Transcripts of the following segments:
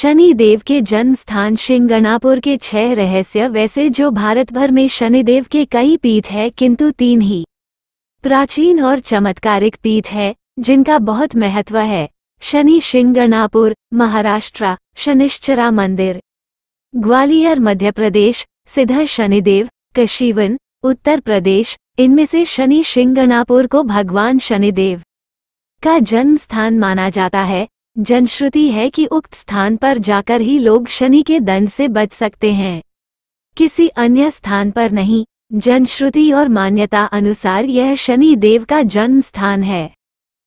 शनि देव के जन्म स्थान शिंगणापुर के छह रहस्य वैसे जो भारत भर में शनिदेव के कई पीठ है किंतु तीन ही प्राचीन और चमत्कारिक पीठ है जिनका बहुत महत्व है शनि शिंगणापुर महाराष्ट्र शनिश्चरा मंदिर ग्वालियर मध्य प्रदेश सिद्ध शनिदेव कशीवन उत्तर प्रदेश इनमें से शनि शिंगणापुर को भगवान शनिदेव का जन्म स्थान माना जाता है जनश्रुति है कि उक्त स्थान पर जाकर ही लोग शनि के दंड से बच सकते हैं किसी अन्य स्थान पर नहीं जनश्रुति और मान्यता अनुसार यह शनि देव का जन्म स्थान है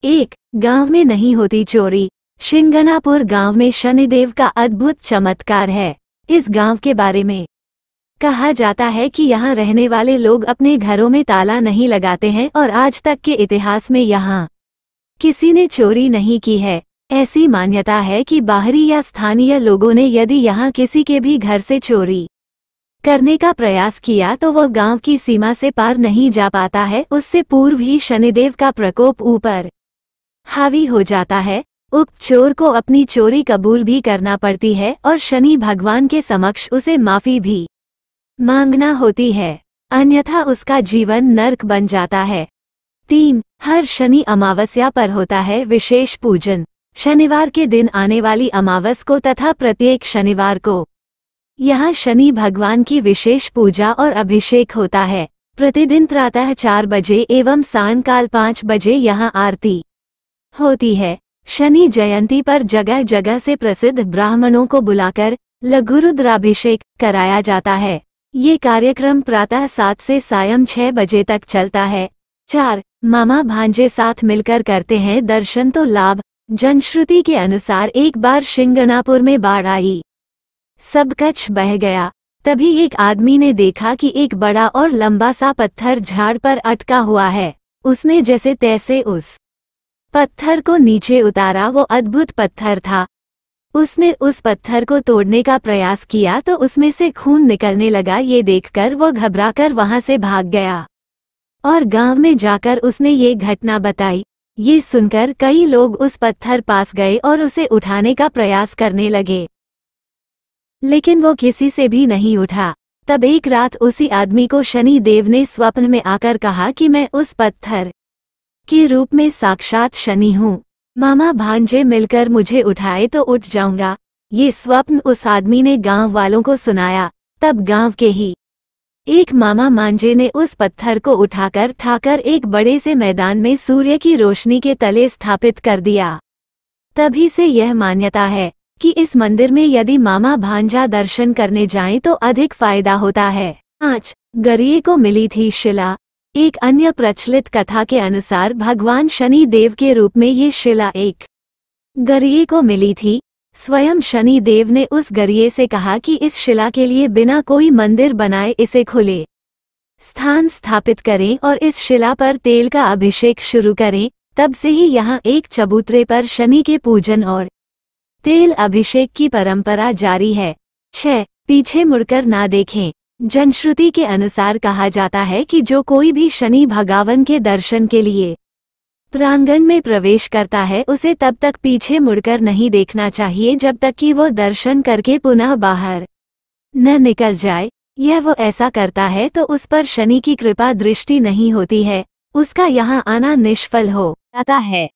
एक गांव में नहीं होती चोरी शिंगनापुर गांव में शनिदेव का अद्भुत चमत्कार है इस गांव के बारे में कहा जाता है कि यहाँ रहने वाले लोग अपने घरों में ताला नहीं लगाते हैं और आज तक के इतिहास में यहाँ किसी ने चोरी नहीं की है ऐसी मान्यता है कि बाहरी या स्थानीय लोगों ने यदि यहाँ किसी के भी घर से चोरी करने का प्रयास किया तो वह गांव की सीमा से पार नहीं जा पाता है उससे पूर्व ही शनिदेव का प्रकोप ऊपर हावी हो जाता है उक्त चोर को अपनी चोरी कबूल भी करना पड़ती है और शनि भगवान के समक्ष उसे माफी भी मांगना होती है अन्यथा उसका जीवन नर्क बन जाता है तीन हर शनि अमावस्या पर होता है विशेष पूजन शनिवार के दिन आने वाली अमावस को तथा प्रत्येक शनिवार को यहाँ शनि भगवान की विशेष पूजा और अभिषेक होता है प्रतिदिन प्रातः चार बजे एवं सांयकाल पाँच बजे यहाँ आरती होती है शनि जयंती पर जगह जगह से प्रसिद्ध ब्राह्मणों को बुलाकर लघुरुद्राभिषेक कराया जाता है ये कार्यक्रम प्रातः सात से सायं छह बजे तक चलता है चार मामा भांजे साथ मिलकर करते हैं दर्शन तो लाभ जनश्रुति के अनुसार एक बार शिंगणापुर में बाढ़ आई सब कच्छ बह गया तभी एक आदमी ने देखा कि एक बड़ा और लंबा सा पत्थर झाड़ पर अटका हुआ है उसने जैसे तैसे उस पत्थर को नीचे उतारा वो अद्भुत पत्थर था उसने उस पत्थर को तोड़ने का प्रयास किया तो उसमें से खून निकलने लगा ये देखकर वो घबराकर वहां से भाग गया और गांव में जाकर उसने ये घटना बताई ये सुनकर कई लोग उस पत्थर पास गए और उसे उठाने का प्रयास करने लगे लेकिन वो किसी से भी नहीं उठा तब एक रात उसी आदमी को शनि देव ने स्वप्न में आकर कहा कि मैं उस पत्थर के रूप में साक्षात शनि हूँ मामा भांजे मिलकर मुझे उठाए तो उठ जाऊंगा ये स्वप्न उस आदमी ने गांव वालों को सुनाया तब गांव के ही एक मामा मांझे ने उस पत्थर को उठाकर ठाकर एक बड़े से मैदान में सूर्य की रोशनी के तले स्थापित कर दिया तभी से यह मान्यता है कि इस मंदिर में यदि मामा भांजा दर्शन करने जाएं तो अधिक फायदा होता है पाँच गरिए को मिली थी शिला एक अन्य प्रचलित कथा के अनुसार भगवान शनि देव के रूप में ये शिला एक गरिये को मिली थी स्वयं शनि देव ने उस गरिये से कहा कि इस शिला के लिए बिना कोई मंदिर बनाए इसे खुले स्थान स्थापित करें और इस शिला पर तेल का अभिषेक शुरू करें तब से ही यहाँ एक चबूतरे पर शनि के पूजन और तेल अभिषेक की परंपरा जारी है छह पीछे मुड़कर ना देखें जनश्रुति के अनुसार कहा जाता है कि जो कोई भी शनि भगावन के दर्शन के लिए प्रांगण में प्रवेश करता है उसे तब तक पीछे मुड़कर नहीं देखना चाहिए जब तक कि वो दर्शन करके पुनः बाहर न निकल जाए यह वो ऐसा करता है तो उस पर शनि की कृपा दृष्टि नहीं होती है उसका यहाँ आना निष्फल हो जाता है